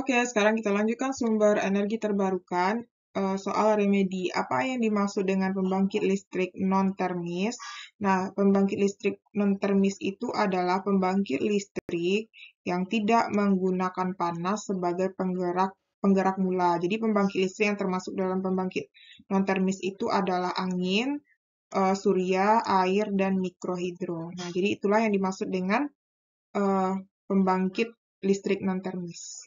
Oke, sekarang kita lanjutkan sumber energi terbarukan. Eh, soal remedi, apa yang dimaksud dengan pembangkit listrik non-termis? Nah, pembangkit listrik non-termis itu adalah pembangkit listrik yang tidak menggunakan panas sebagai penggerak penggerak mula. Jadi pembangkit listrik yang termasuk dalam pembangkit non-termis itu adalah angin, uh, surya, air, dan mikrohidro. Nah, jadi itulah yang dimaksud dengan uh, pembangkit listrik non-termis.